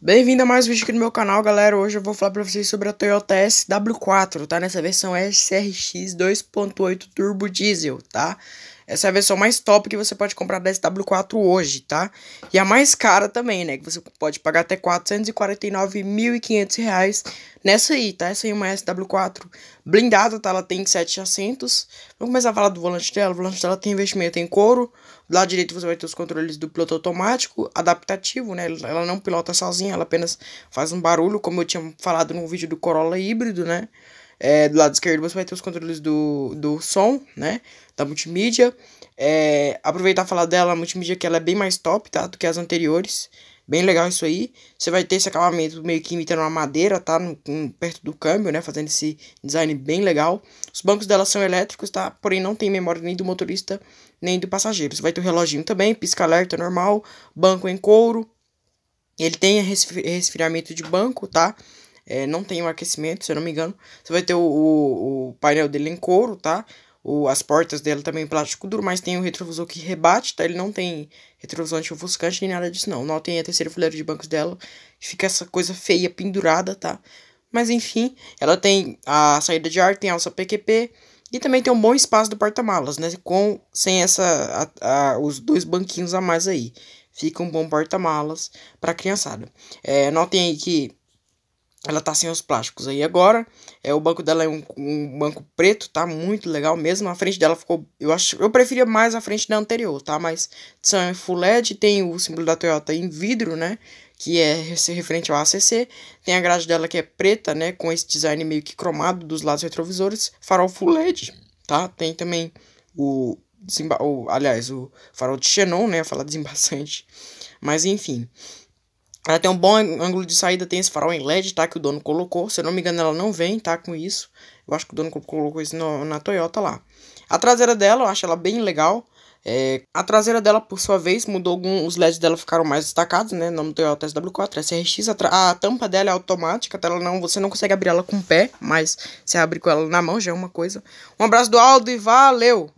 Bem-vindo a mais um vídeo aqui no meu canal, galera. Hoje eu vou falar pra vocês sobre a Toyota SW4, tá? Nessa versão SRX 2.8 Turbo Diesel, tá? Essa é a versão mais top que você pode comprar da SW4 hoje, tá? E a mais cara também, né? Que você pode pagar até R$ reais nessa aí, tá? Essa aí é uma SW4 blindada, tá? Ela tem 7 assentos. Vamos começar a falar do volante dela. O volante dela tem investimento em couro. Do lado direito você vai ter os controles do piloto automático, adaptativo, né? Ela não pilota sozinha, ela apenas faz um barulho, como eu tinha falado no vídeo do Corolla híbrido, né? É, do lado esquerdo você vai ter os controles do, do som, né? Da multimídia. É, aproveitar falar dela, a multimídia que ela é bem mais top, tá? Do que as anteriores. Bem legal isso aí. Você vai ter esse acabamento meio que imitando uma madeira, tá? No, um, perto do câmbio, né? Fazendo esse design bem legal. Os bancos dela são elétricos, tá? Porém, não tem memória nem do motorista, nem do passageiro. Você vai ter o reloginho também, pisca-alerta normal, banco em couro. Ele tem resfriamento de banco, tá? é, não tem o aquecimento, se eu não me engano. Você vai ter o, o, o painel dele em couro, tá? O, as portas dela também em plástico duro, mas tem o um retrovisor que rebate, tá? Ele não tem retrovisor anti nem nada disso, não. Não tem a terceira fileira de bancos dela, fica essa coisa feia pendurada, tá? Mas enfim, ela tem a saída de ar, tem a alça PQP e também tem um bom espaço do porta-malas, né? Com, sem essa, a, a, os dois banquinhos a mais aí. Fica um bom porta-malas para criançada. É, notem aí que ela tá sem os plásticos aí agora. É, o banco dela é um, um, banco preto, tá muito legal mesmo. A frente dela ficou, eu acho, eu preferia mais a frente da anterior, tá? Mas são é full LED, tem o símbolo da Toyota em vidro, né? Que é referente ao ACC. Tem a grade dela que é preta, né, com esse design meio que cromado dos lados retrovisores, farol full LED, tá? Tem também o o, aliás, o farol de xenon, né, falar desembaçante. Mas enfim, ela tem um bom ângulo de saída, tem esse farol em LED, tá? Que o dono colocou. Se eu não me engano, ela não vem, tá? Com isso. Eu acho que o dono colocou isso no, na Toyota lá. A traseira dela, eu acho ela bem legal. É, a traseira dela, por sua vez, mudou alguns os LEDs dela ficaram mais destacados, né? nome Toyota SW4 SRX. A, a, tampa dela é automática, ela não, você não consegue abrir ela com o pé, mas você abre com ela na mão já é uma coisa. Um abraço do Aldo e valeu!